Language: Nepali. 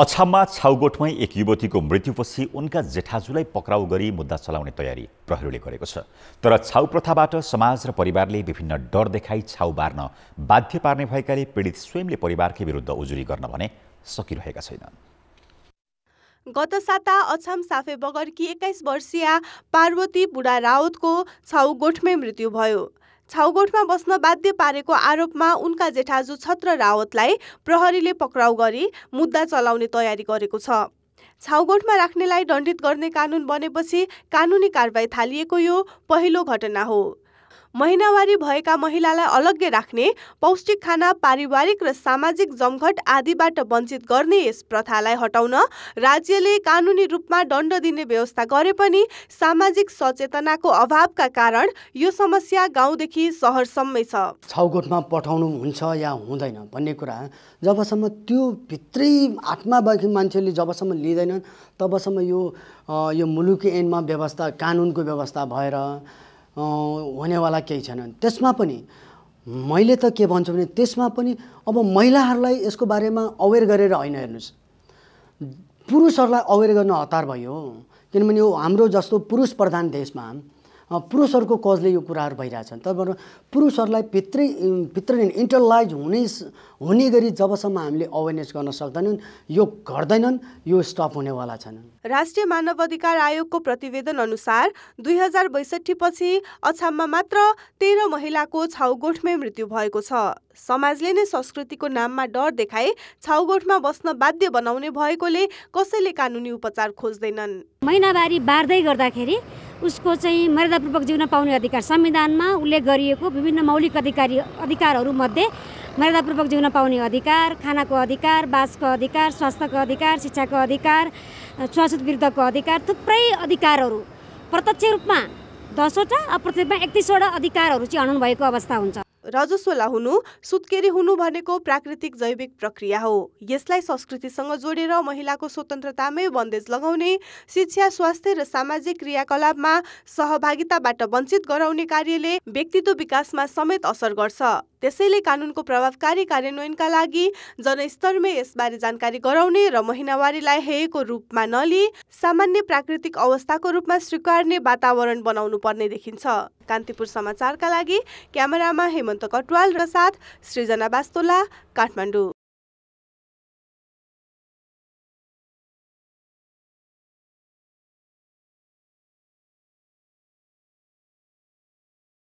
अछाममा छाउगोठमै एक युवतीको मृत्युपछि उनका जेठाजुलाई पक्राउ गरी मुद्दा चलाउने तयारी प्रहरीले गरेको छ तर छाउ प्रथाबाट समाज र परिवारले विभिन्न डर देखाई छाउ बार्न बाध्य पार्ने भएकाले पीडित स्वयंले परिवारकै विरुद्ध उजुरी गर्न भने सकिरहेका छैनन् गत साता अछाम साफे बगरकी एक्काइस वर्षीय पार्वती बुढा राउतको छाउ गोठमै मृत्यु भयो छाउगोठमा बस्न बाध्य पारेको आरोपमा उनका जेठाजु छत्र रावतलाई प्रहरीले पक्राउ गरी मुद्दा चलाउने तयारी गरेको छ छाउगोठमा राख्नेलाई दण्डित गर्ने कानुन बनेपछि कानुनी कारवाही थालिएको यो पहिलो घटना हो महिनावारी भएका महिलालाई अलग्गै राख्ने पौष्टिक खाना पारिवारिक र सामाजिक जमघट आदिबाट वञ्चित गर्ने यस प्रथालाई हटाउन राज्यले कानुनी रूपमा दण्ड दिने व्यवस्था गरे पनि सामाजिक सचेतनाको अभावका कारण यो समस्या गाउँदेखि सहरसम्मै छ छाउगोठमा पठाउनु हुन्छ या हुँदैन भन्ने कुरा जबसम्म त्यो भित्रै भएको मान्छेले जबसम्म लिँदैनन् तबसम्म यो यो मुलुकी ऐनमा व्यवस्था कानुनको व्यवस्था भएर हुनेवाला केही छैनन् त्यसमा पनि मैले त के भन्छु भने त्यसमा पनि अब महिलाहरूलाई यसको बारेमा अवेर गरेर होइन हेर्नुहोस् पुरुषहरूलाई अवेर गर्न हतार भयो किनभने हाम्रो जस्तो पुरुष प्रधान देशमा पुरुषहरूको कजले यो कुराहरू भइरहेछन् तर भनौँ पुरुषहरूलाई भित्रै भित्र इन्टरलाइज हुने हुने गरी जबसम्म हामीले अवेरनेस गर्न सक्दैनौँ यो घट्दैनन् यो स्टप हुनेवाला छन् राष्ट्रिय मानव अधिकार आयोगको प्रतिवेदन अनुसार दुई हजार बैसठी पछि अछाममा मात्र तेह्र महिलाको छाउगोठमै मृत्यु भएको छ समाजले नै संस्कृतिको नाममा डर देखाए छाउगोठमा बस्न बाध्य बनाउने भएकोले कसैले कानुनी उपचार खोज्दैनन् महिनावारी बार्दै गर्दाखेरि उसको चाहिँ मर्यादापूर्वक जिउन पाउने अधिकार संविधानमा उल्लेख गरिएको विभिन्न मौलिक अधिकारी अधिकारहरूमध्ये मर्यादापूर्वक जिउन पाउने अधिकार खानाको अधिकार बासको अधिकार स्वास्थ्यको अधिकार शिक्षाको अधिकार स्वास्थ्य विरुद्धको अधिकार थुप्रै अधिकारहरू प्रत्यक्ष रूपमा दसवटा अप्रत्यक्षमा एकतिसवटा अधिकारहरू चाहिँ हनन भएको अवस्था हुन्छ रजस्वला हुनु सुत्केरी हुनु भनेको प्राकृतिक जैविक प्रक्रिया हो यसलाई संस्कृतिसँग जोडेर महिलाको स्वतन्त्रतामै बन्देज लगाउने शिक्षा स्वास्थ्य र सामाजिक क्रियाकलापमा सहभागिताबाट वञ्चित गराउने कार्यले व्यक्तित्व विकासमा समेत असर गर्छ त्यसैले कानुनको प्रभावकारी कार्यान्वयनका लागि जनस्तरमै यसबारे जानकारी गराउने र महिनावारीलाई हेको रूपमा नलिई सामान्य प्राकृतिक अवस्थाको रूपमा स्वीकार्ने वातावरण बनाउनु पर्ने देखिन्छ कान्तिपुर समाचारका लागि क्यामेरामा हेमन्त कटवाल र साथ सृजना बास्तोला काठमाडौँ